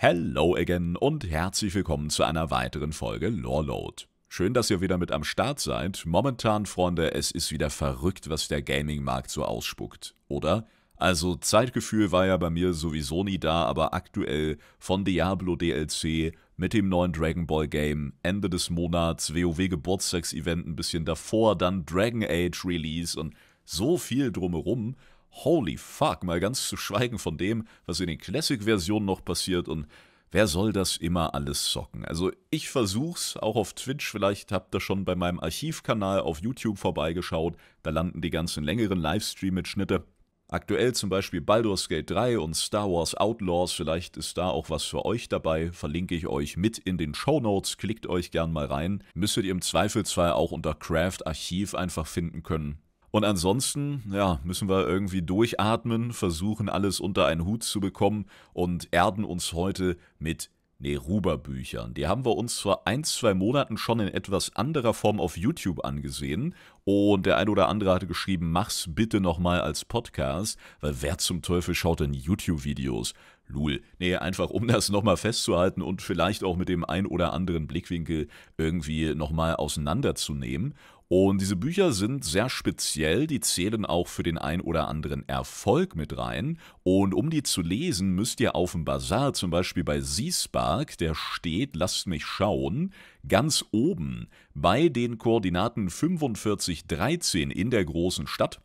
Hello again und herzlich willkommen zu einer weiteren Folge Loreload. Schön, dass ihr wieder mit am Start seid. Momentan, Freunde, es ist wieder verrückt, was der Gaming-Markt so ausspuckt, oder? Also Zeitgefühl war ja bei mir sowieso nie da, aber aktuell von Diablo DLC mit dem neuen Dragon Ball Game, Ende des Monats, WoW Geburtstagsevent ein bisschen davor, dann Dragon Age Release und so viel drumherum Holy fuck, mal ganz zu schweigen von dem, was in den Classic-Versionen noch passiert und wer soll das immer alles zocken? Also ich versuch's, auch auf Twitch, vielleicht habt ihr schon bei meinem Archivkanal auf YouTube vorbeigeschaut, da landen die ganzen längeren Livestream-Mitschnitte. Aktuell zum Beispiel Baldur's Gate 3 und Star Wars Outlaws, vielleicht ist da auch was für euch dabei, verlinke ich euch mit in den Show Notes, klickt euch gern mal rein. Müsstet ihr im Zweifelsfall auch unter Craft Archiv einfach finden können. Und ansonsten, ja, müssen wir irgendwie durchatmen, versuchen alles unter einen Hut zu bekommen und erden uns heute mit Neruba-Büchern. Die haben wir uns vor ein, zwei Monaten schon in etwas anderer Form auf YouTube angesehen. Und der ein oder andere hatte geschrieben, mach's bitte nochmal als Podcast, weil wer zum Teufel schaut denn YouTube-Videos? Lul. Nee, einfach um das nochmal festzuhalten und vielleicht auch mit dem ein oder anderen Blickwinkel irgendwie nochmal auseinanderzunehmen. Und diese Bücher sind sehr speziell, die zählen auch für den ein oder anderen Erfolg mit rein. Und um die zu lesen, müsst ihr auf dem Bazar, zum Beispiel bei Siesbark, der steht, lasst mich schauen, ganz oben bei den Koordinaten 4513 in der großen Stadt,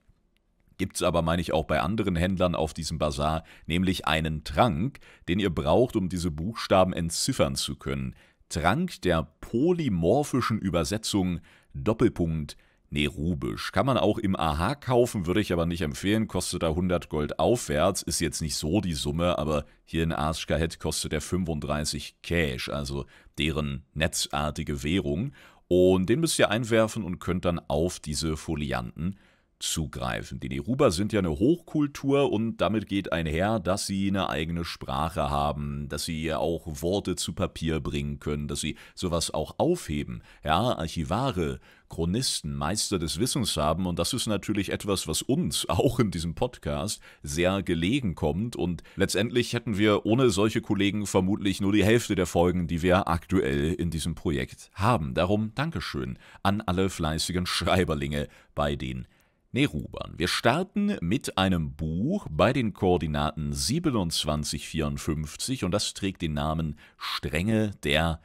Gibt es aber, meine ich, auch bei anderen Händlern auf diesem Bazar, nämlich einen Trank, den ihr braucht, um diese Buchstaben entziffern zu können. Trank der polymorphischen Übersetzung Doppelpunkt Nerubisch. Kann man auch im AHA kaufen, würde ich aber nicht empfehlen. Kostet da 100 Gold aufwärts, ist jetzt nicht so die Summe, aber hier in Arschkahet kostet der 35 Cash, also deren netzartige Währung. Und den müsst ihr einwerfen und könnt dann auf diese Folianten zugreifen. Die Neruber sind ja eine Hochkultur und damit geht einher, dass sie eine eigene Sprache haben, dass sie auch Worte zu Papier bringen können, dass sie sowas auch aufheben. Ja, Archivare, Chronisten, Meister des Wissens haben und das ist natürlich etwas, was uns auch in diesem Podcast sehr gelegen kommt und letztendlich hätten wir ohne solche Kollegen vermutlich nur die Hälfte der Folgen, die wir aktuell in diesem Projekt haben. Darum Dankeschön an alle fleißigen Schreiberlinge bei den Nee, wir starten mit einem Buch bei den Koordinaten 2754 und das trägt den Namen Strenge der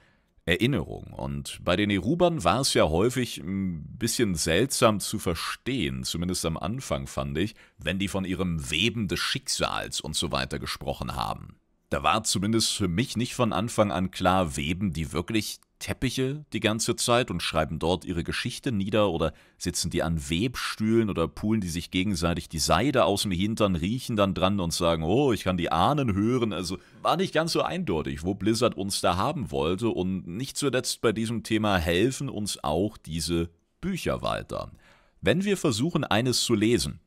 Erinnerung. Und bei den Nerubern war es ja häufig ein bisschen seltsam zu verstehen, zumindest am Anfang fand ich, wenn die von ihrem Weben des Schicksals und so weiter gesprochen haben. Da war zumindest für mich nicht von Anfang an klar, weben die wirklich Teppiche die ganze Zeit und schreiben dort ihre Geschichte nieder oder sitzen die an Webstühlen oder pulen die sich gegenseitig die Seide aus dem Hintern, riechen dann dran und sagen, oh, ich kann die Ahnen hören. Also war nicht ganz so eindeutig, wo Blizzard uns da haben wollte und nicht zuletzt bei diesem Thema helfen uns auch diese Bücher weiter. Wenn wir versuchen, eines zu lesen,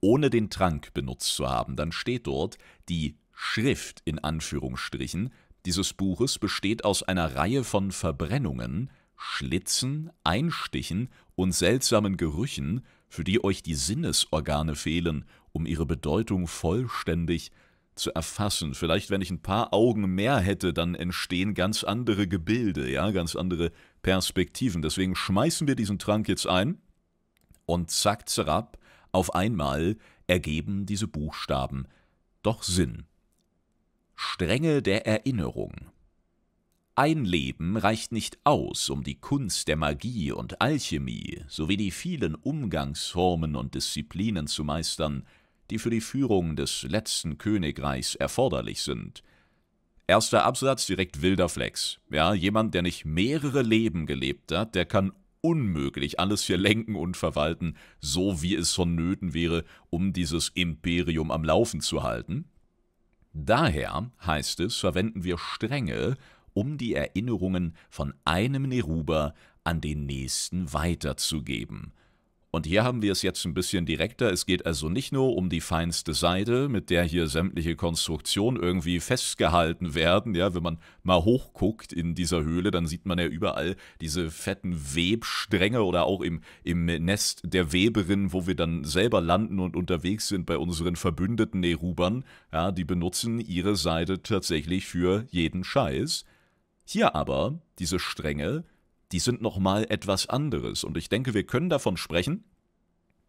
ohne den Trank benutzt zu haben, dann steht dort die Schrift in Anführungsstrichen dieses Buches besteht aus einer Reihe von Verbrennungen, Schlitzen, Einstichen und seltsamen Gerüchen, für die euch die Sinnesorgane fehlen, um ihre Bedeutung vollständig zu erfassen. Vielleicht, wenn ich ein paar Augen mehr hätte, dann entstehen ganz andere Gebilde, ja, ganz andere Perspektiven. Deswegen schmeißen wir diesen Trank jetzt ein und zack, zerab, auf einmal ergeben diese Buchstaben doch Sinn. Strenge der Erinnerung Ein Leben reicht nicht aus, um die Kunst der Magie und Alchemie sowie die vielen Umgangsformen und Disziplinen zu meistern, die für die Führung des letzten Königreichs erforderlich sind. Erster Absatz direkt wilder Flex. Ja, jemand, der nicht mehrere Leben gelebt hat, der kann unmöglich alles hier lenken und verwalten, so wie es vonnöten wäre, um dieses Imperium am Laufen zu halten. Daher, heißt es, verwenden wir Stränge, um die Erinnerungen von einem Neruber an den nächsten weiterzugeben und hier haben wir es jetzt ein bisschen direkter. Es geht also nicht nur um die feinste Seide, mit der hier sämtliche Konstruktionen irgendwie festgehalten werden. Ja, wenn man mal hochguckt in dieser Höhle, dann sieht man ja überall diese fetten Webstränge oder auch im, im Nest der Weberin, wo wir dann selber landen und unterwegs sind bei unseren verbündeten Nerubern. Ja, die benutzen ihre Seide tatsächlich für jeden Scheiß. Hier aber, diese Stränge, die sind nochmal etwas anderes. Und ich denke, wir können davon sprechen,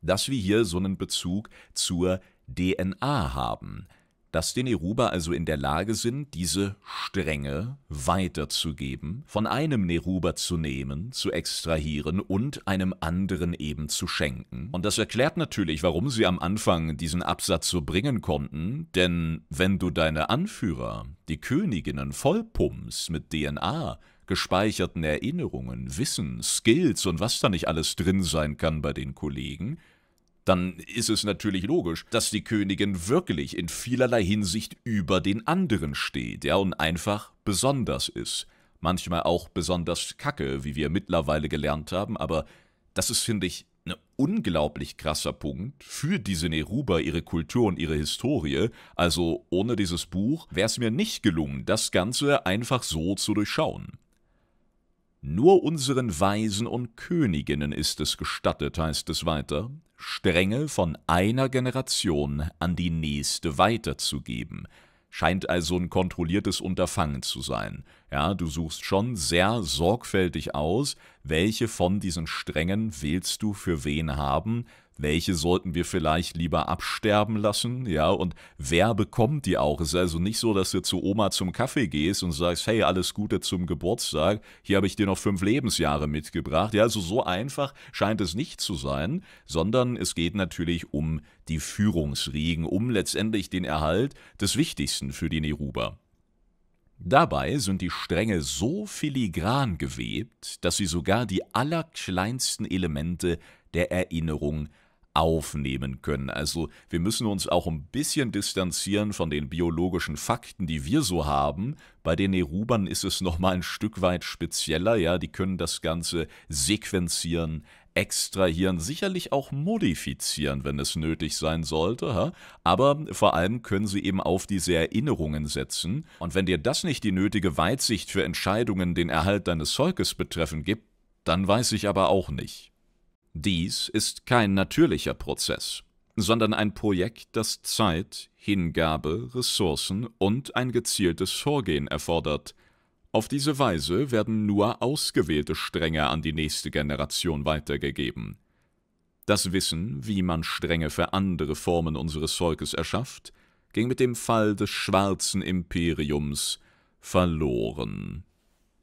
dass wir hier so einen Bezug zur DNA haben, dass die Neruba also in der Lage sind, diese Stränge weiterzugeben, von einem Neruba zu nehmen, zu extrahieren und einem anderen eben zu schenken. Und das erklärt natürlich, warum sie am Anfang diesen Absatz so bringen konnten, denn wenn du deine Anführer, die Königinnen, vollpumpst mit DNA, gespeicherten Erinnerungen, Wissen, Skills und was da nicht alles drin sein kann bei den Kollegen, dann ist es natürlich logisch, dass die Königin wirklich in vielerlei Hinsicht über den anderen steht, ja, und einfach besonders ist. Manchmal auch besonders kacke, wie wir mittlerweile gelernt haben, aber das ist, finde ich, ein unglaublich krasser Punkt für diese Neruba, ihre Kultur und ihre Historie. Also ohne dieses Buch wäre es mir nicht gelungen, das Ganze einfach so zu durchschauen. Nur unseren Weisen und Königinnen ist es gestattet, heißt es weiter, Stränge von einer Generation an die nächste weiterzugeben. Scheint also ein kontrolliertes Unterfangen zu sein. Ja, du suchst schon sehr sorgfältig aus, welche von diesen Strängen willst du für wen haben, welche sollten wir vielleicht lieber absterben lassen, ja, und wer bekommt die auch? Es ist also nicht so, dass du zu Oma zum Kaffee gehst und sagst, hey, alles Gute zum Geburtstag, hier habe ich dir noch fünf Lebensjahre mitgebracht, ja, also so einfach scheint es nicht zu sein, sondern es geht natürlich um die Führungsriegen, um letztendlich den Erhalt des Wichtigsten für die Neruber. Dabei sind die Stränge so filigran gewebt, dass sie sogar die allerkleinsten Elemente der Erinnerung aufnehmen können. Also wir müssen uns auch ein bisschen distanzieren von den biologischen Fakten, die wir so haben. Bei den Nerubern ist es nochmal ein Stück weit spezieller, ja, die können das Ganze sequenzieren, extrahieren, sicherlich auch modifizieren, wenn es nötig sein sollte, ha? aber vor allem können sie eben auf diese Erinnerungen setzen. Und wenn dir das nicht die nötige Weitsicht für Entscheidungen den Erhalt deines Volkes betreffend gibt, dann weiß ich aber auch nicht. Dies ist kein natürlicher Prozess, sondern ein Projekt, das Zeit, Hingabe, Ressourcen und ein gezieltes Vorgehen erfordert. Auf diese Weise werden nur ausgewählte Stränge an die nächste Generation weitergegeben. Das Wissen, wie man Stränge für andere Formen unseres Volkes erschafft, ging mit dem Fall des schwarzen Imperiums verloren.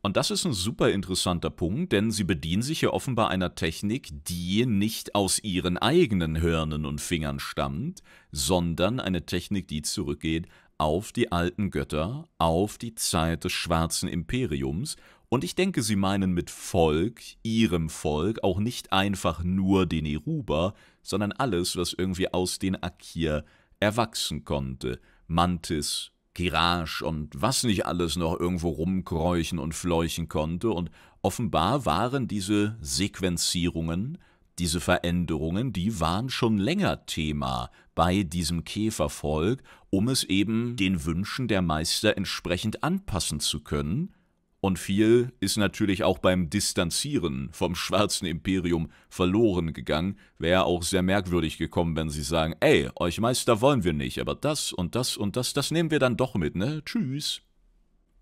Und das ist ein super interessanter Punkt, denn sie bedienen sich ja offenbar einer Technik, die nicht aus ihren eigenen Hörnern und Fingern stammt, sondern eine Technik, die zurückgeht auf die alten Götter, auf die Zeit des schwarzen Imperiums. Und ich denke, sie meinen mit Volk, ihrem Volk, auch nicht einfach nur den Eruba, sondern alles, was irgendwie aus den Akir erwachsen konnte. Mantis, Kirage und was nicht alles noch irgendwo rumkräuchen und fleuchen konnte, und offenbar waren diese Sequenzierungen, diese Veränderungen, die waren schon länger Thema bei diesem Käfervolk, um es eben den Wünschen der Meister entsprechend anpassen zu können, und viel ist natürlich auch beim Distanzieren vom schwarzen Imperium verloren gegangen. Wäre auch sehr merkwürdig gekommen, wenn sie sagen, ey, euch Meister wollen wir nicht, aber das und das und das, das nehmen wir dann doch mit, ne? Tschüss.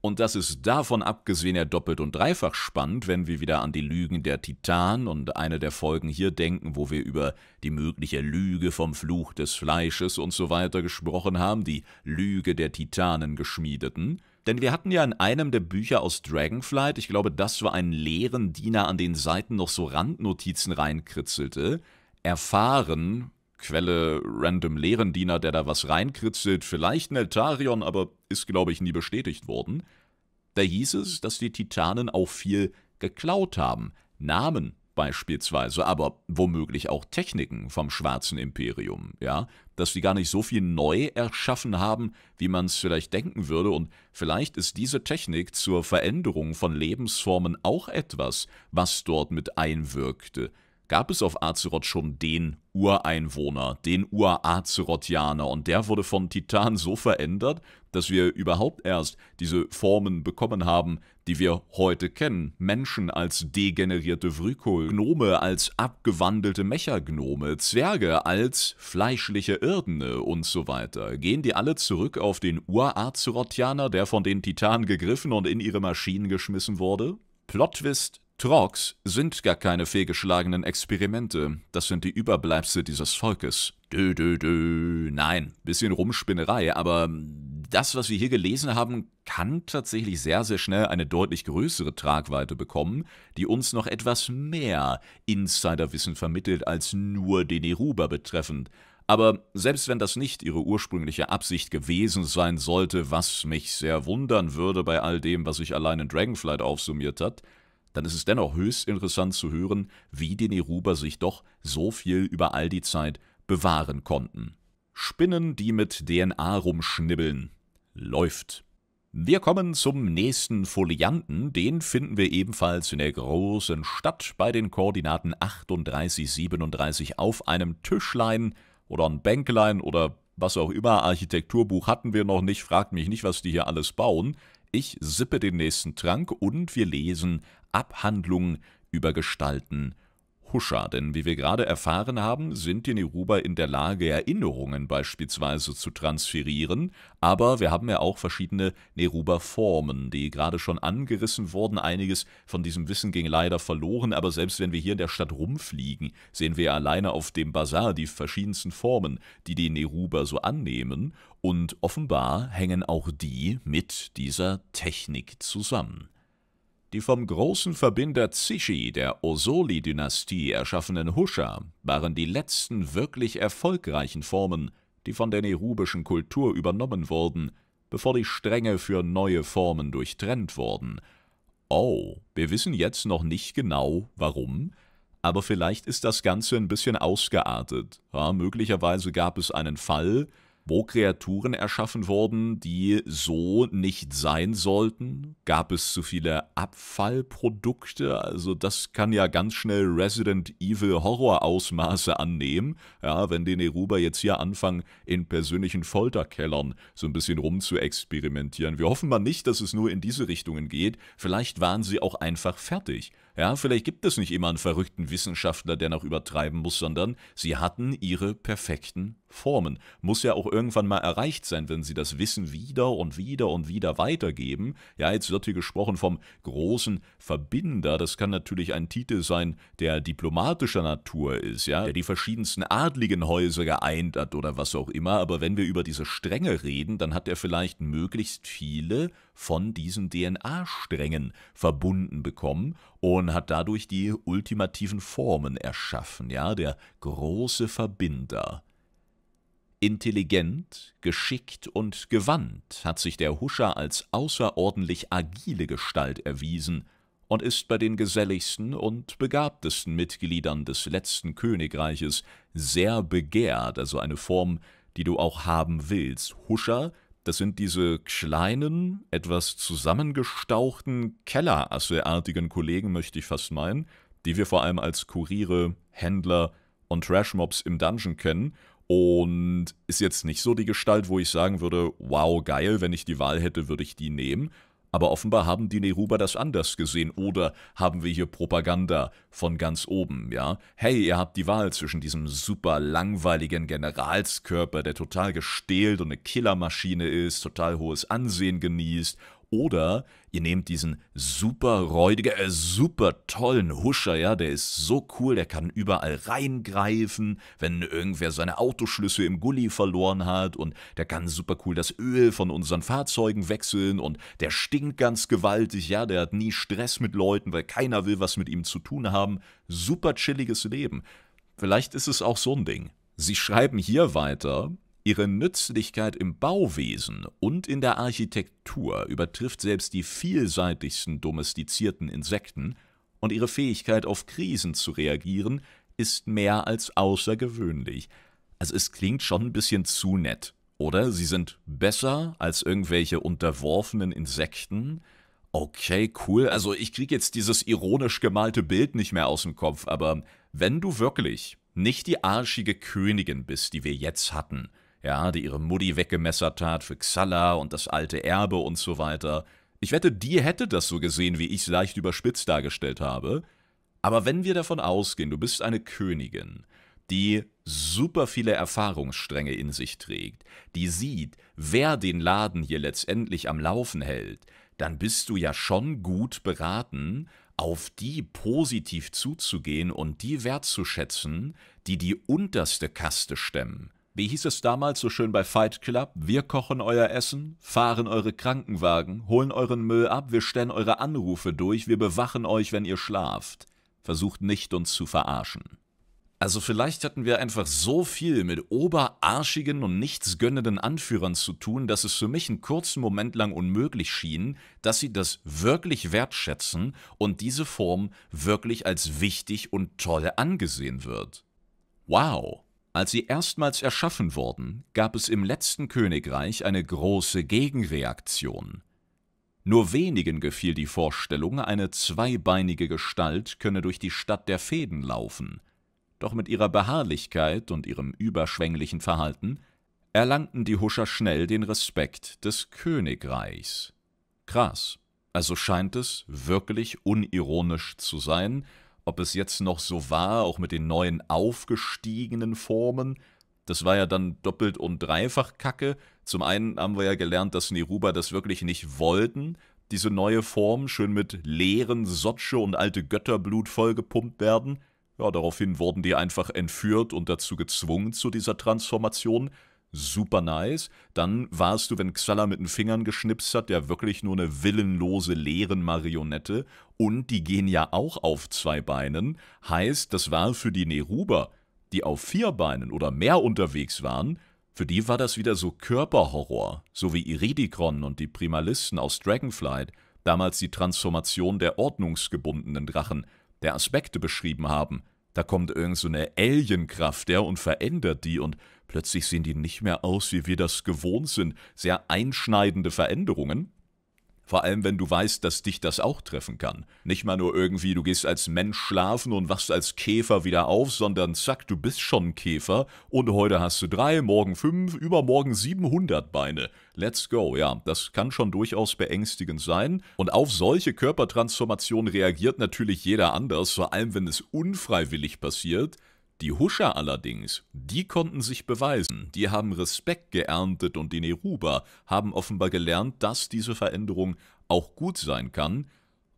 Und das ist davon abgesehen ja doppelt und dreifach spannend, wenn wir wieder an die Lügen der Titan und eine der Folgen hier denken, wo wir über die mögliche Lüge vom Fluch des Fleisches und so weiter gesprochen haben, die Lüge der Titanen geschmiedeten. Denn wir hatten ja in einem der Bücher aus Dragonflight, ich glaube, das war ein leeren Diener an den Seiten noch so Randnotizen reinkritzelte, erfahren, Quelle random leeren Diener, der da was reinkritzelt, vielleicht Neltarion, aber ist, glaube ich, nie bestätigt worden. Da hieß es, dass die Titanen auch viel geklaut haben. Namen, beispielsweise, aber womöglich auch Techniken vom Schwarzen Imperium, ja, dass sie gar nicht so viel neu erschaffen haben, wie man es vielleicht denken würde, und vielleicht ist diese Technik zur Veränderung von Lebensformen auch etwas, was dort mit einwirkte. Gab es auf Azeroth schon den Ureinwohner, den Ur-Azerothianer, und der wurde von Titan so verändert, dass wir überhaupt erst diese Formen bekommen haben, die wir heute kennen. Menschen als degenerierte Vrykol, Gnome als abgewandelte Mechagnome, Zwerge als fleischliche Irdene und so weiter. Gehen die alle zurück auf den Urazerotianer, der von den Titanen gegriffen und in ihre Maschinen geschmissen wurde? Plotwist Trogs sind gar keine fehlgeschlagenen Experimente, das sind die Überbleibsel dieses Volkes. Dö, dö, dö, nein, bisschen Rumspinnerei, aber das, was wir hier gelesen haben, kann tatsächlich sehr, sehr schnell eine deutlich größere Tragweite bekommen, die uns noch etwas mehr Insiderwissen vermittelt als nur den Iruba betreffend. Aber selbst wenn das nicht ihre ursprüngliche Absicht gewesen sein sollte, was mich sehr wundern würde bei all dem, was sich allein in Dragonflight aufsummiert hat, dann ist es dennoch höchst interessant zu hören, wie die Neruber sich doch so viel über all die Zeit bewahren konnten. Spinnen, die mit DNA rumschnibbeln. Läuft. Wir kommen zum nächsten Folianten, den finden wir ebenfalls in der großen Stadt bei den Koordinaten 38, 37 auf einem Tischlein oder ein Bänklein oder was auch immer, Architekturbuch hatten wir noch nicht, fragt mich nicht, was die hier alles bauen ich sippe den nächsten Trank und wir lesen Abhandlungen über Gestalten Huscher, denn wie wir gerade erfahren haben, sind die Neruber in der Lage, Erinnerungen beispielsweise zu transferieren, aber wir haben ja auch verschiedene Neruber-Formen, die gerade schon angerissen wurden. Einiges von diesem Wissen ging leider verloren, aber selbst wenn wir hier in der Stadt rumfliegen, sehen wir alleine auf dem Bazar die verschiedensten Formen, die die Neruber so annehmen, und offenbar hängen auch die mit dieser Technik zusammen. Die vom großen Verbinder Zishi der Osoli-Dynastie erschaffenen Huscher waren die letzten wirklich erfolgreichen Formen, die von der nerubischen Kultur übernommen wurden, bevor die Stränge für neue Formen durchtrennt wurden. Oh, wir wissen jetzt noch nicht genau, warum, aber vielleicht ist das Ganze ein bisschen ausgeartet. Ja, möglicherweise gab es einen Fall, wo Kreaturen erschaffen wurden, die so nicht sein sollten? Gab es zu viele Abfallprodukte? Also das kann ja ganz schnell Resident Evil Horror-Ausmaße annehmen, ja, wenn die Neruba jetzt hier anfangen, in persönlichen Folterkellern so ein bisschen rumzuexperimentieren. Wir hoffen mal nicht, dass es nur in diese Richtungen geht. Vielleicht waren sie auch einfach fertig. Ja, vielleicht gibt es nicht immer einen verrückten Wissenschaftler, der noch übertreiben muss, sondern sie hatten ihre perfekten formen. Muss ja auch irgendwann mal erreicht sein, wenn sie das Wissen wieder und wieder und wieder weitergeben. Ja, jetzt wird hier gesprochen vom großen Verbinder. Das kann natürlich ein Titel sein, der diplomatischer Natur ist, ja, der die verschiedensten adligen Häuser geeint hat oder was auch immer. Aber wenn wir über diese Stränge reden, dann hat er vielleicht möglichst viele von diesen DNA-Strängen verbunden bekommen und hat dadurch die ultimativen Formen erschaffen, ja, der große Verbinder. Intelligent, geschickt und gewandt hat sich der Huscher als außerordentlich agile Gestalt erwiesen und ist bei den geselligsten und begabtesten Mitgliedern des letzten Königreiches sehr begehrt, also eine Form, die du auch haben willst. Huscher, das sind diese kleinen, etwas zusammengestauchten, Kellerasseartigen Kollegen, möchte ich fast meinen, die wir vor allem als Kuriere, Händler und Trashmobs im Dungeon kennen und ist jetzt nicht so die Gestalt, wo ich sagen würde, wow, geil, wenn ich die Wahl hätte, würde ich die nehmen. Aber offenbar haben die Neruba das anders gesehen oder haben wir hier Propaganda von ganz oben, ja? Hey, ihr habt die Wahl zwischen diesem super langweiligen Generalskörper, der total gestählt und eine Killermaschine ist, total hohes Ansehen genießt oder ihr nehmt diesen super räudigen, äh, super tollen Huscher, ja, der ist so cool, der kann überall reingreifen, wenn irgendwer seine Autoschlüssel im Gully verloren hat und der kann super cool das Öl von unseren Fahrzeugen wechseln und der stinkt ganz gewaltig, ja, der hat nie Stress mit Leuten, weil keiner will was mit ihm zu tun haben. Super chilliges Leben. Vielleicht ist es auch so ein Ding. Sie schreiben hier weiter, Ihre Nützlichkeit im Bauwesen und in der Architektur übertrifft selbst die vielseitigsten domestizierten Insekten, und ihre Fähigkeit, auf Krisen zu reagieren, ist mehr als außergewöhnlich. Also es klingt schon ein bisschen zu nett, oder? Sie sind besser als irgendwelche unterworfenen Insekten. Okay, cool. Also ich krieg jetzt dieses ironisch gemalte Bild nicht mehr aus dem Kopf, aber wenn du wirklich nicht die arschige Königin bist, die wir jetzt hatten, ja, die ihre Mutti weggemessert hat für Xalla und das alte Erbe und so weiter. Ich wette, die hätte das so gesehen, wie ich es leicht überspitzt dargestellt habe. Aber wenn wir davon ausgehen, du bist eine Königin, die super viele Erfahrungsstränge in sich trägt, die sieht, wer den Laden hier letztendlich am Laufen hält, dann bist du ja schon gut beraten, auf die positiv zuzugehen und die wertzuschätzen, die die unterste Kaste stemmen. Wie hieß es damals so schön bei Fight Club? Wir kochen euer Essen, fahren eure Krankenwagen, holen euren Müll ab, wir stellen eure Anrufe durch, wir bewachen euch, wenn ihr schlaft. Versucht nicht, uns zu verarschen. Also vielleicht hatten wir einfach so viel mit oberarschigen und nichtsgönnenden Anführern zu tun, dass es für mich einen kurzen Moment lang unmöglich schien, dass sie das wirklich wertschätzen und diese Form wirklich als wichtig und toll angesehen wird. Wow! Als sie erstmals erschaffen wurden, gab es im letzten Königreich eine große Gegenreaktion. Nur wenigen gefiel die Vorstellung, eine zweibeinige Gestalt könne durch die Stadt der Fäden laufen, doch mit ihrer Beharrlichkeit und ihrem überschwänglichen Verhalten erlangten die Huscher schnell den Respekt des Königreichs. Krass, also scheint es wirklich unironisch zu sein, ob es jetzt noch so war, auch mit den neuen aufgestiegenen Formen, das war ja dann doppelt und dreifach Kacke. Zum einen haben wir ja gelernt, dass Neruba das wirklich nicht wollten, diese neue Form, schön mit leeren Sotsche und alte Götterblut vollgepumpt werden. Ja, daraufhin wurden die einfach entführt und dazu gezwungen zu dieser Transformation super nice. Dann warst du, wenn Xala mit den Fingern geschnipst hat, ja wirklich nur eine willenlose, leeren Marionette. Und die gehen ja auch auf zwei Beinen. Heißt, das war für die Neruber, die auf vier Beinen oder mehr unterwegs waren, für die war das wieder so Körperhorror, so wie Iridikron und die Primalisten aus Dragonflight, damals die Transformation der ordnungsgebundenen Drachen, der Aspekte beschrieben haben. Da kommt irgend so eine Alienkraft her und verändert die und Plötzlich sehen die nicht mehr aus, wie wir das gewohnt sind. Sehr einschneidende Veränderungen. Vor allem, wenn du weißt, dass dich das auch treffen kann. Nicht mal nur irgendwie, du gehst als Mensch schlafen und wachst als Käfer wieder auf, sondern zack, du bist schon ein Käfer und heute hast du drei, morgen fünf, übermorgen 700 Beine. Let's go, ja, das kann schon durchaus beängstigend sein. Und auf solche Körpertransformationen reagiert natürlich jeder anders, vor allem wenn es unfreiwillig passiert. Die Huscher allerdings, die konnten sich beweisen, die haben Respekt geerntet und die Neruba haben offenbar gelernt, dass diese Veränderung auch gut sein kann.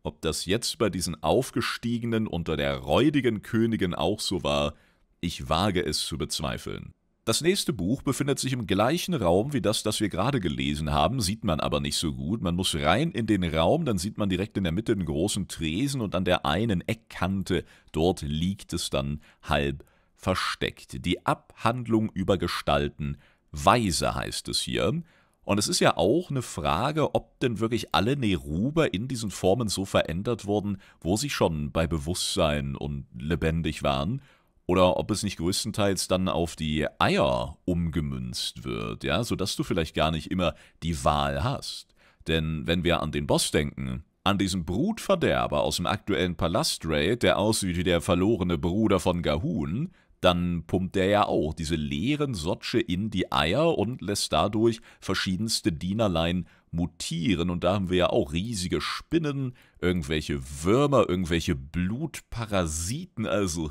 Ob das jetzt bei diesen Aufgestiegenen unter der räudigen Königin auch so war, ich wage es zu bezweifeln. Das nächste Buch befindet sich im gleichen Raum wie das, das wir gerade gelesen haben, sieht man aber nicht so gut. Man muss rein in den Raum, dann sieht man direkt in der Mitte einen großen Tresen und an der einen Eckkante, dort liegt es dann halb versteckt. Die Abhandlung über Gestalten, weise heißt es hier. Und es ist ja auch eine Frage, ob denn wirklich alle Neruber in diesen Formen so verändert wurden, wo sie schon bei Bewusstsein und lebendig waren, oder ob es nicht größtenteils dann auf die Eier umgemünzt wird, ja, sodass du vielleicht gar nicht immer die Wahl hast. Denn wenn wir an den Boss denken, an diesen Brutverderber aus dem aktuellen Palastraid, der aussieht wie der verlorene Bruder von Gahun, dann pumpt er ja auch diese leeren Sotsche in die Eier und lässt dadurch verschiedenste Dienerlein mutieren. Und da haben wir ja auch riesige Spinnen, irgendwelche Würmer, irgendwelche Blutparasiten, also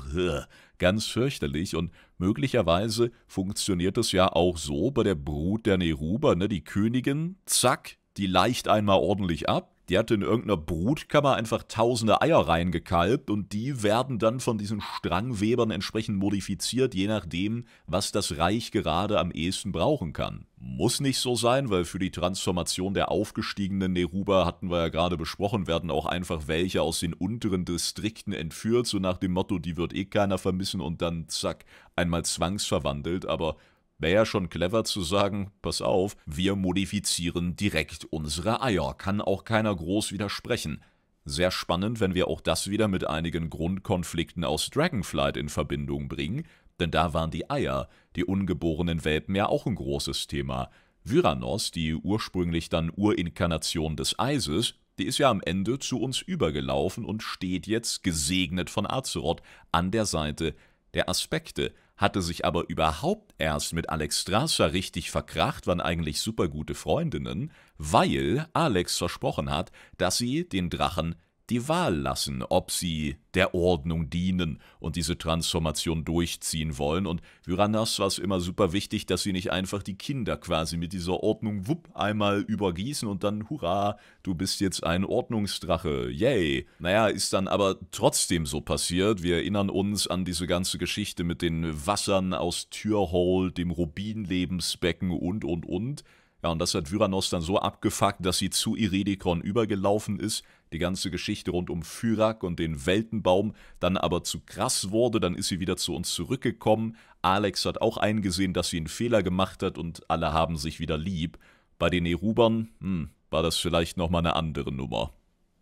ganz fürchterlich. Und möglicherweise funktioniert das ja auch so bei der Brut der Neruba, ne? Die Königin, zack, die leicht einmal ordentlich ab die hat in irgendeiner Brutkammer einfach tausende Eier reingekalbt und die werden dann von diesen Strangwebern entsprechend modifiziert, je nachdem, was das Reich gerade am ehesten brauchen kann. Muss nicht so sein, weil für die Transformation der aufgestiegenen Neruba hatten wir ja gerade besprochen, werden auch einfach welche aus den unteren Distrikten entführt, so nach dem Motto, die wird eh keiner vermissen und dann zack, einmal zwangsverwandelt, aber wäre ja schon clever zu sagen, pass auf, wir modifizieren direkt unsere Eier, kann auch keiner groß widersprechen. Sehr spannend, wenn wir auch das wieder mit einigen Grundkonflikten aus Dragonflight in Verbindung bringen, denn da waren die Eier, die ungeborenen Welpen ja auch ein großes Thema. Vyranos, die ursprünglich dann Urinkarnation des Eises, die ist ja am Ende zu uns übergelaufen und steht jetzt, gesegnet von Azeroth, an der Seite der Aspekte hatte sich aber überhaupt erst mit Alex Strasser richtig verkracht, waren eigentlich super gute Freundinnen, weil Alex versprochen hat, dass sie den Drachen die Wahl lassen, ob sie der Ordnung dienen und diese Transformation durchziehen wollen. Und Vyrandas war es immer super wichtig, dass sie nicht einfach die Kinder quasi mit dieser Ordnung wupp einmal übergießen und dann hurra, du bist jetzt ein Ordnungsdrache, yay. Naja, ist dann aber trotzdem so passiert. Wir erinnern uns an diese ganze Geschichte mit den Wassern aus Tyrhol, dem Rubinlebensbecken und und und. Ja, und das hat Vyranos dann so abgefuckt, dass sie zu Iridikon übergelaufen ist, die ganze Geschichte rund um Fyrak und den Weltenbaum dann aber zu krass wurde, dann ist sie wieder zu uns zurückgekommen. Alex hat auch eingesehen, dass sie einen Fehler gemacht hat und alle haben sich wieder lieb. Bei den Erubern, hm, war das vielleicht nochmal eine andere Nummer.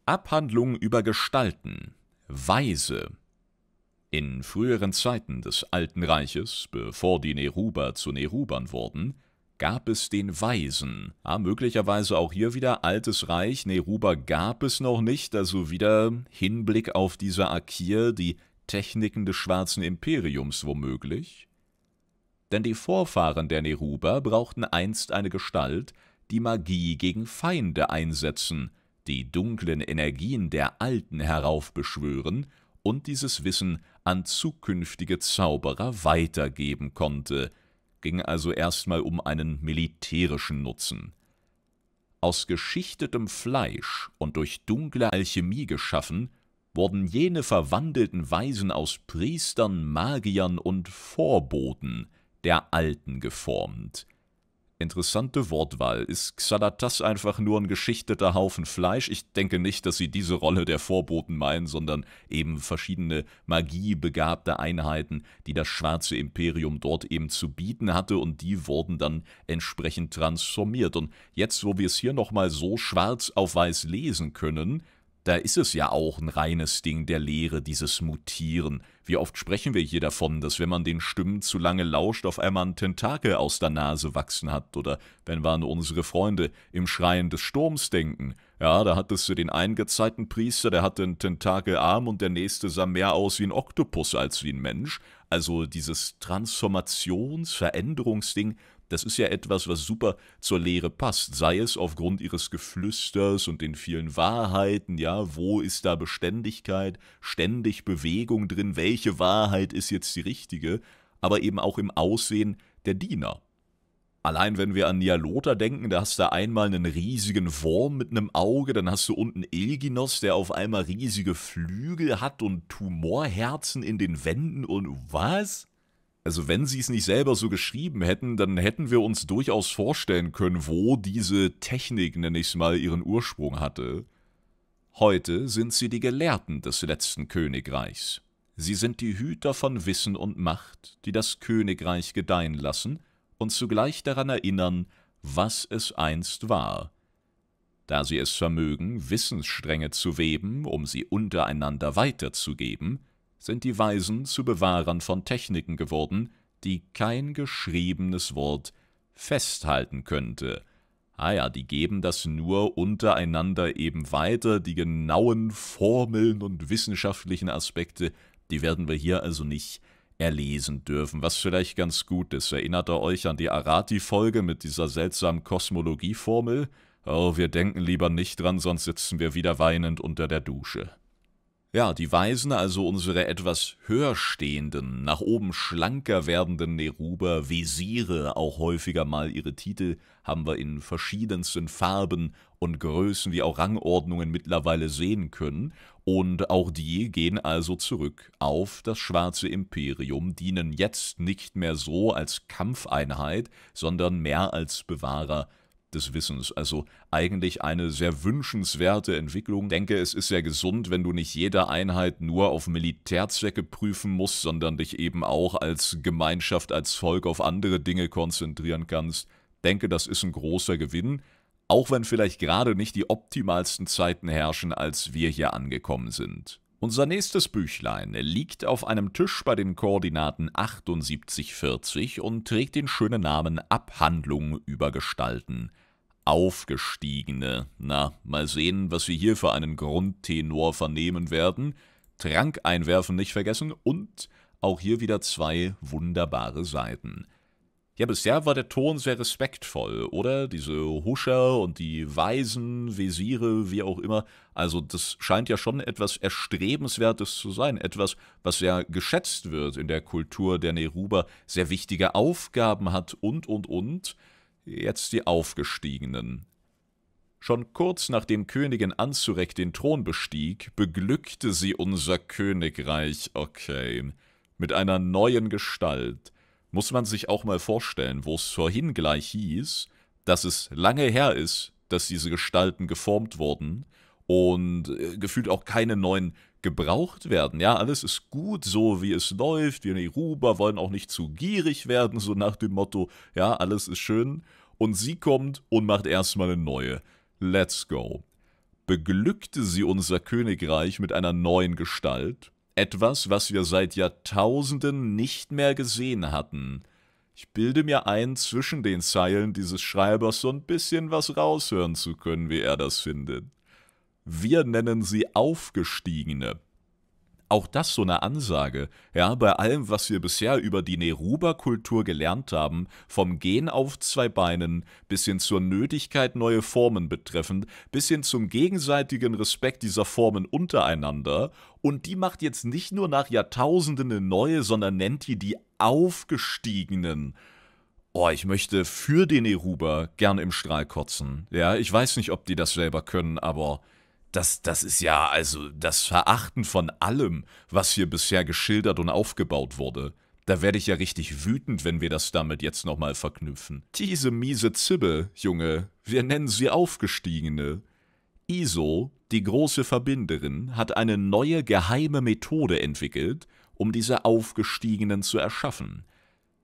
Abhandlung über Gestalten. Weise. In früheren Zeiten des Alten Reiches, bevor die Neruber zu Nerubern wurden, gab es den Weisen. Ah, möglicherweise auch hier wieder altes Reich, Neruba gab es noch nicht, also wieder Hinblick auf diese Akir, die Techniken des schwarzen Imperiums womöglich. Denn die Vorfahren der Neruba brauchten einst eine Gestalt, die Magie gegen Feinde einsetzen, die dunklen Energien der Alten heraufbeschwören und dieses Wissen an zukünftige Zauberer weitergeben konnte, ging also erstmal um einen militärischen Nutzen. Aus geschichtetem Fleisch und durch dunkle Alchemie geschaffen, wurden jene verwandelten Weisen aus Priestern, Magiern und Vorboten der Alten geformt, Interessante Wortwahl. Ist Xalatas einfach nur ein geschichteter Haufen Fleisch? Ich denke nicht, dass sie diese Rolle der Vorboten meinen, sondern eben verschiedene magiebegabte Einheiten, die das schwarze Imperium dort eben zu bieten hatte und die wurden dann entsprechend transformiert. Und jetzt, wo wir es hier nochmal so schwarz auf weiß lesen können, da ist es ja auch ein reines Ding der Lehre, dieses Mutieren. Wie oft sprechen wir hier davon, dass wenn man den Stimmen zu lange lauscht, auf einmal ein Tentakel aus der Nase wachsen hat? Oder wenn wir an unsere Freunde im Schreien des Sturms denken. Ja, da hattest du den einen gezeigten Priester, der hatte einen Tentakelarm und der nächste sah mehr aus wie ein Oktopus als wie ein Mensch. Also dieses Transformations-Veränderungsding, das ist ja etwas, was super zur Lehre passt, sei es aufgrund ihres Geflüsters und den vielen Wahrheiten, ja, wo ist da Beständigkeit, ständig Bewegung drin, welche Wahrheit ist jetzt die richtige, aber eben auch im Aussehen der Diener. Allein wenn wir an Nialota denken, da hast du einmal einen riesigen Wurm mit einem Auge, dann hast du unten Ilginos, der auf einmal riesige Flügel hat und Tumorherzen in den Wänden und was? also wenn sie es nicht selber so geschrieben hätten, dann hätten wir uns durchaus vorstellen können, wo diese Technik, nenne ich es mal, ihren Ursprung hatte. Heute sind sie die Gelehrten des letzten Königreichs. Sie sind die Hüter von Wissen und Macht, die das Königreich gedeihen lassen und zugleich daran erinnern, was es einst war. Da sie es vermögen, Wissensstränge zu weben, um sie untereinander weiterzugeben, sind die Weisen zu Bewahrern von Techniken geworden, die kein geschriebenes Wort festhalten könnte. Ah ja, die geben das nur untereinander eben weiter, die genauen Formeln und wissenschaftlichen Aspekte, die werden wir hier also nicht erlesen dürfen, was vielleicht ganz gut ist. Erinnert ihr euch an die Arati-Folge mit dieser seltsamen Kosmologieformel? Oh, wir denken lieber nicht dran, sonst sitzen wir wieder weinend unter der Dusche. Ja, die weisen also unsere etwas höher stehenden, nach oben schlanker werdenden Neruber, Wesire, auch häufiger mal ihre Titel, haben wir in verschiedensten Farben und Größen wie auch Rangordnungen mittlerweile sehen können, und auch die gehen also zurück auf das schwarze Imperium, dienen jetzt nicht mehr so als Kampfeinheit, sondern mehr als Bewahrer des Wissens. Also eigentlich eine sehr wünschenswerte Entwicklung. Ich denke, es ist sehr gesund, wenn du nicht jede Einheit nur auf Militärzwecke prüfen musst, sondern dich eben auch als Gemeinschaft, als Volk auf andere Dinge konzentrieren kannst. Ich denke, das ist ein großer Gewinn, auch wenn vielleicht gerade nicht die optimalsten Zeiten herrschen, als wir hier angekommen sind. Unser nächstes Büchlein liegt auf einem Tisch bei den Koordinaten 7840 und trägt den schönen Namen Abhandlung über Gestalten. Aufgestiegene. Na, mal sehen, was wir hier für einen Grundtenor vernehmen werden. Trank einwerfen nicht vergessen und auch hier wieder zwei wunderbare Seiten. Ja, bisher war der Ton sehr respektvoll, oder? Diese Huscher und die Weisen, Wesire, wie auch immer. Also das scheint ja schon etwas Erstrebenswertes zu sein, etwas, was ja geschätzt wird in der Kultur der Neruba, sehr wichtige Aufgaben hat und, und, und. Jetzt die Aufgestiegenen. Schon kurz nachdem Königin Anzurek den Thron bestieg, beglückte sie unser Königreich, okay, mit einer neuen Gestalt muss man sich auch mal vorstellen, wo es vorhin gleich hieß, dass es lange her ist, dass diese Gestalten geformt wurden und äh, gefühlt auch keine neuen gebraucht werden. Ja, alles ist gut, so wie es läuft. Wir in Iruba wollen auch nicht zu gierig werden, so nach dem Motto, ja, alles ist schön. Und sie kommt und macht erstmal eine neue. Let's go. Beglückte sie unser Königreich mit einer neuen Gestalt, etwas, was wir seit Jahrtausenden nicht mehr gesehen hatten. Ich bilde mir ein, zwischen den Zeilen dieses Schreibers so ein bisschen was raushören zu können, wie er das findet. Wir nennen sie Aufgestiegene. Auch das so eine Ansage. Ja, bei allem, was wir bisher über die Neruba-Kultur gelernt haben, vom Gehen auf zwei Beinen bis hin zur Nötigkeit, neue Formen betreffend, bis hin zum gegenseitigen Respekt dieser Formen untereinander. Und die macht jetzt nicht nur nach Jahrtausenden eine neue, sondern nennt die die Aufgestiegenen. Oh, ich möchte für den Neruba gern im Strahl kotzen. Ja, ich weiß nicht, ob die das selber können, aber das, das ist ja also das Verachten von allem, was hier bisher geschildert und aufgebaut wurde. Da werde ich ja richtig wütend, wenn wir das damit jetzt nochmal verknüpfen. Diese miese Zibbe, Junge, wir nennen sie Aufgestiegene. ISO, die große Verbinderin, hat eine neue geheime Methode entwickelt, um diese Aufgestiegenen zu erschaffen.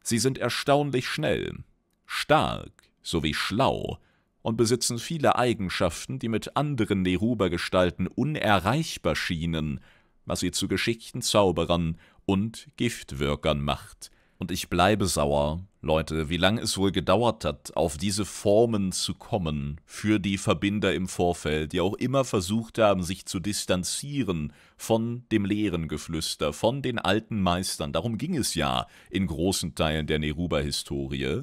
Sie sind erstaunlich schnell, stark sowie schlau und besitzen viele Eigenschaften, die mit anderen Neruba-Gestalten unerreichbar schienen, was sie zu geschickten Zauberern und Giftwirkern macht. Und ich bleibe sauer, Leute, wie lange es wohl gedauert hat, auf diese Formen zu kommen, für die Verbinder im Vorfeld, die auch immer versucht haben, sich zu distanzieren von dem leeren Geflüster, von den alten Meistern. Darum ging es ja in großen Teilen der Neruba-Historie.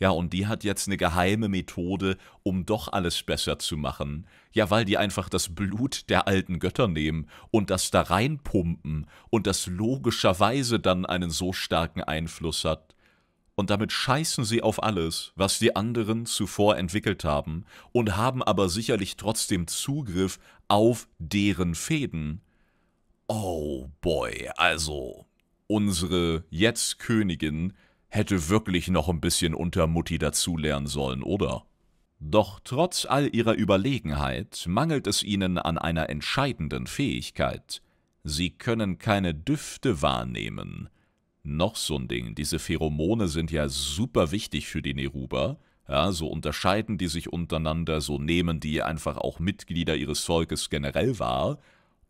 Ja, und die hat jetzt eine geheime Methode, um doch alles besser zu machen. Ja, weil die einfach das Blut der alten Götter nehmen und das da reinpumpen und das logischerweise dann einen so starken Einfluss hat. Und damit scheißen sie auf alles, was die anderen zuvor entwickelt haben und haben aber sicherlich trotzdem Zugriff auf deren Fäden. Oh boy, also unsere jetzt Königin hätte wirklich noch ein bisschen unter Mutti dazulernen sollen, oder? Doch trotz all ihrer Überlegenheit mangelt es ihnen an einer entscheidenden Fähigkeit. Sie können keine Düfte wahrnehmen. Noch so ein Ding, diese Pheromone sind ja super wichtig für die Neruber. Ja, so unterscheiden die sich untereinander, so nehmen die einfach auch Mitglieder ihres Volkes generell wahr.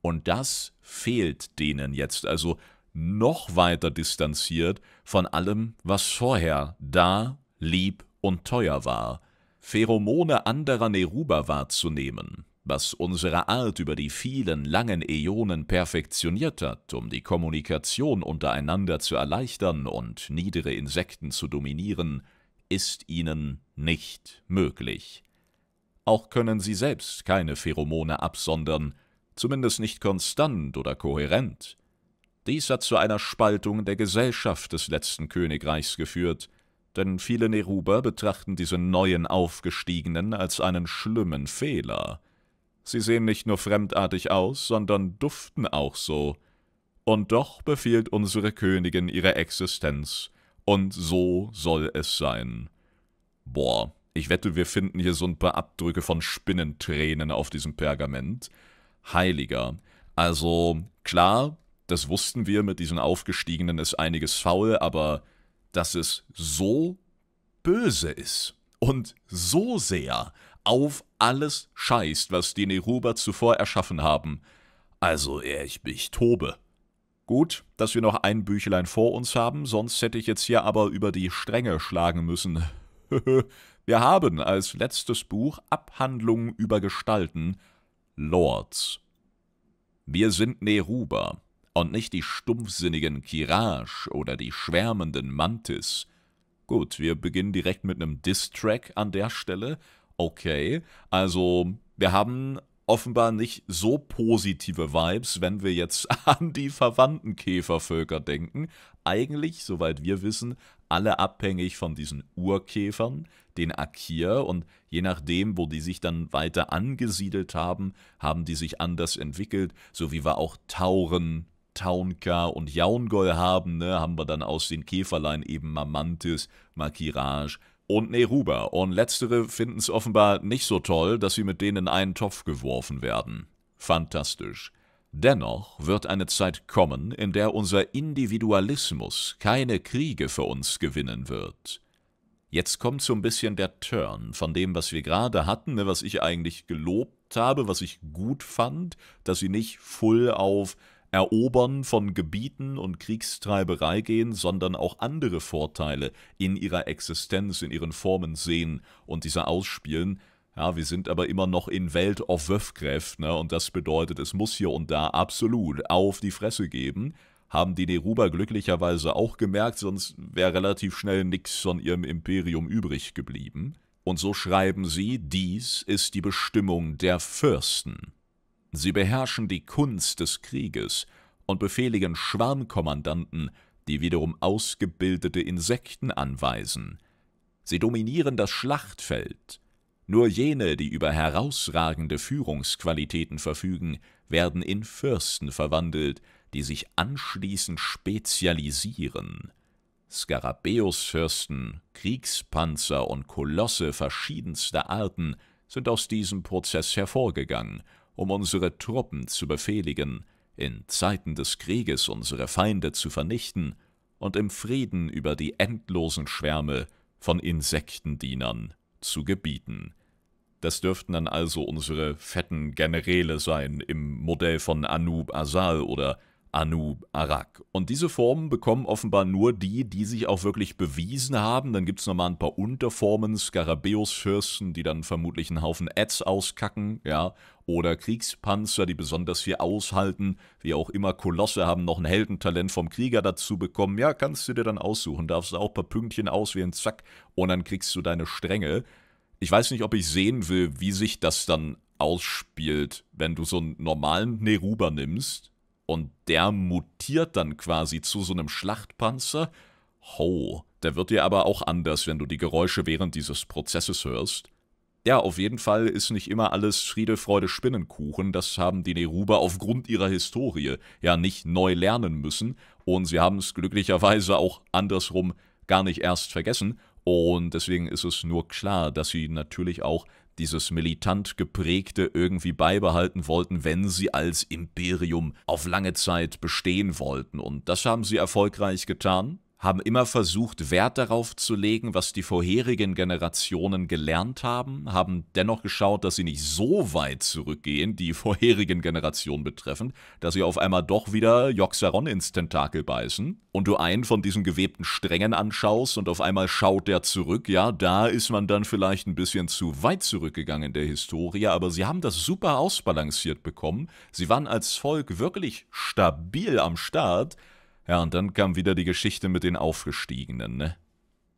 Und das fehlt denen jetzt. Also noch weiter distanziert von allem, was vorher da, lieb und teuer war, Pheromone anderer Neruba wahrzunehmen, was unsere Art über die vielen langen Äonen perfektioniert hat, um die Kommunikation untereinander zu erleichtern und niedere Insekten zu dominieren, ist ihnen nicht möglich. Auch können sie selbst keine Pheromone absondern, zumindest nicht konstant oder kohärent. Dies hat zu einer Spaltung der Gesellschaft des letzten Königreichs geführt, denn viele Neruber betrachten diese neuen Aufgestiegenen als einen schlimmen Fehler. Sie sehen nicht nur fremdartig aus, sondern duften auch so. Und doch befiehlt unsere Königin ihre Existenz, und so soll es sein. Boah, ich wette, wir finden hier so ein paar Abdrücke von Spinnentränen auf diesem Pergament. Heiliger. Also, klar, das wussten wir, mit diesen Aufgestiegenen ist einiges faul, aber dass es so böse ist und so sehr auf alles scheißt, was die Neruba zuvor erschaffen haben. Also, ehr ich, mich tobe. Gut, dass wir noch ein Büchlein vor uns haben, sonst hätte ich jetzt hier aber über die Stränge schlagen müssen. wir haben als letztes Buch Abhandlungen über Gestalten, Lords. Wir sind Neruba, und nicht die stumpfsinnigen Kirage oder die schwärmenden Mantis. Gut, wir beginnen direkt mit einem Diss-Track an der Stelle. Okay, also wir haben offenbar nicht so positive Vibes, wenn wir jetzt an die verwandten Käfervölker denken. Eigentlich, soweit wir wissen, alle abhängig von diesen Urkäfern, den Akir, und je nachdem, wo die sich dann weiter angesiedelt haben, haben die sich anders entwickelt, so wie wir auch Tauren Taunka und Jaungol haben, ne, haben wir dann aus den Käferlein eben Mamantis, Makirage und Neruba. Und letztere finden es offenbar nicht so toll, dass sie mit denen in einen Topf geworfen werden. Fantastisch. Dennoch wird eine Zeit kommen, in der unser Individualismus keine Kriege für uns gewinnen wird. Jetzt kommt so ein bisschen der Turn von dem, was wir gerade hatten, ne, was ich eigentlich gelobt habe, was ich gut fand, dass sie nicht voll auf Erobern von Gebieten und Kriegstreiberei gehen, sondern auch andere Vorteile in ihrer Existenz, in ihren Formen sehen und diese ausspielen. Ja, wir sind aber immer noch in Welt of Wöffkräft, ne? Und das bedeutet, es muss hier und da absolut auf die Fresse geben. Haben die Neruba glücklicherweise auch gemerkt, sonst wäre relativ schnell nichts von ihrem Imperium übrig geblieben. Und so schreiben sie, dies ist die Bestimmung der Fürsten. Sie beherrschen die Kunst des Krieges und befehligen Schwarmkommandanten, die wiederum ausgebildete Insekten anweisen. Sie dominieren das Schlachtfeld. Nur jene, die über herausragende Führungsqualitäten verfügen, werden in Fürsten verwandelt, die sich anschließend spezialisieren. Skarabäusfürsten, Kriegspanzer und Kolosse verschiedenster Arten sind aus diesem Prozess hervorgegangen um unsere Truppen zu befehligen, in Zeiten des Krieges unsere Feinde zu vernichten und im Frieden über die endlosen Schwärme von Insektendienern zu gebieten. Das dürften dann also unsere fetten Generäle sein im Modell von Anub Asal oder Anub Arak. Und diese Formen bekommen offenbar nur die, die sich auch wirklich bewiesen haben. Dann gibt es nochmal ein paar Unterformen, Skarabäusfürsten, die dann vermutlich einen Haufen Ads auskacken, ja, oder Kriegspanzer, die besonders viel aushalten. Wie auch immer, Kolosse haben noch ein Heldentalent vom Krieger dazu bekommen. Ja, kannst du dir dann aussuchen. Darfst du auch ein paar Pünktchen auswählen, zack, und dann kriegst du deine Stränge. Ich weiß nicht, ob ich sehen will, wie sich das dann ausspielt, wenn du so einen normalen Neruba nimmst und der mutiert dann quasi zu so einem Schlachtpanzer. Ho, der wird dir aber auch anders, wenn du die Geräusche während dieses Prozesses hörst ja, auf jeden Fall ist nicht immer alles Friede, Freude, Spinnenkuchen. Das haben die Neruba aufgrund ihrer Historie ja nicht neu lernen müssen. Und sie haben es glücklicherweise auch andersrum gar nicht erst vergessen. Und deswegen ist es nur klar, dass sie natürlich auch dieses militant geprägte irgendwie beibehalten wollten, wenn sie als Imperium auf lange Zeit bestehen wollten. Und das haben sie erfolgreich getan haben immer versucht, Wert darauf zu legen, was die vorherigen Generationen gelernt haben, haben dennoch geschaut, dass sie nicht so weit zurückgehen, die vorherigen Generationen betreffend, dass sie auf einmal doch wieder Joxeron ins Tentakel beißen und du einen von diesen gewebten Strängen anschaust und auf einmal schaut der zurück, ja, da ist man dann vielleicht ein bisschen zu weit zurückgegangen in der Historie, aber sie haben das super ausbalanciert bekommen, sie waren als Volk wirklich stabil am Start, ja, und dann kam wieder die Geschichte mit den Aufgestiegenen, ne?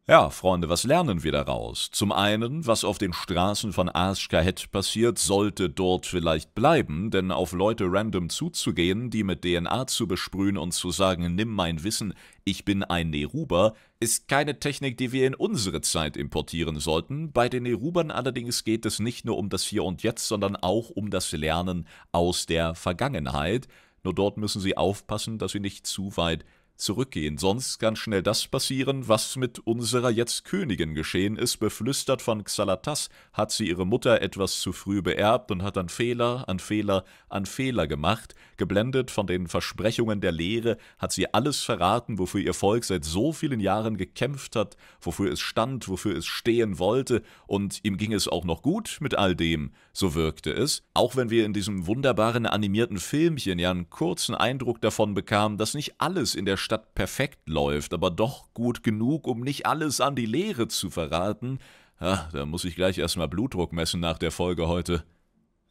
Ja, Freunde, was lernen wir daraus? Zum einen, was auf den Straßen von Aschkahet passiert, sollte dort vielleicht bleiben, denn auf Leute random zuzugehen, die mit DNA zu besprühen und zu sagen, nimm mein Wissen, ich bin ein Neruber, ist keine Technik, die wir in unsere Zeit importieren sollten. Bei den Nerubern allerdings geht es nicht nur um das Hier und Jetzt, sondern auch um das Lernen aus der Vergangenheit. Nur dort müssen sie aufpassen, dass sie nicht zu weit zurückgehen. Sonst kann schnell das passieren, was mit unserer jetzt Königin geschehen ist. Beflüstert von Xalatas hat sie ihre Mutter etwas zu früh beerbt und hat dann Fehler an Fehler an Fehler gemacht. Geblendet von den Versprechungen der Lehre hat sie alles verraten, wofür ihr Volk seit so vielen Jahren gekämpft hat, wofür es stand, wofür es stehen wollte, und ihm ging es auch noch gut mit all dem, so wirkte es, auch wenn wir in diesem wunderbaren animierten Filmchen ja einen kurzen Eindruck davon bekamen, dass nicht alles in der Stadt perfekt läuft, aber doch gut genug, um nicht alles an die Lehre zu verraten. Ah, da muss ich gleich erstmal Blutdruck messen nach der Folge heute.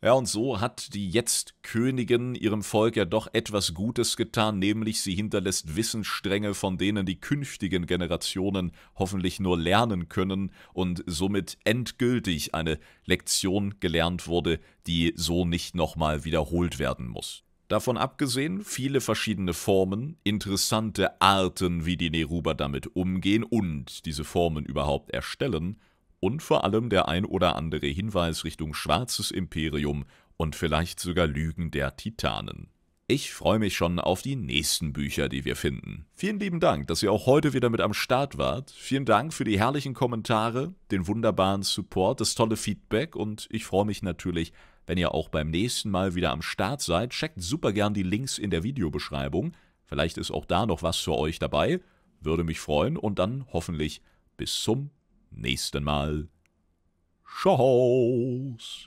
Ja, und so hat die jetzt Königin ihrem Volk ja doch etwas Gutes getan, nämlich sie hinterlässt Wissensstränge, von denen die künftigen Generationen hoffentlich nur lernen können und somit endgültig eine Lektion gelernt wurde, die so nicht nochmal wiederholt werden muss. Davon abgesehen, viele verschiedene Formen, interessante Arten, wie die Neruber damit umgehen und diese Formen überhaupt erstellen, und vor allem der ein oder andere Hinweis Richtung Schwarzes Imperium und vielleicht sogar Lügen der Titanen. Ich freue mich schon auf die nächsten Bücher, die wir finden. Vielen lieben Dank, dass ihr auch heute wieder mit am Start wart. Vielen Dank für die herrlichen Kommentare, den wunderbaren Support, das tolle Feedback und ich freue mich natürlich, wenn ihr auch beim nächsten Mal wieder am Start seid. Checkt super gern die Links in der Videobeschreibung. Vielleicht ist auch da noch was für euch dabei. Würde mich freuen und dann hoffentlich bis zum nächsten Mal. Tschauß.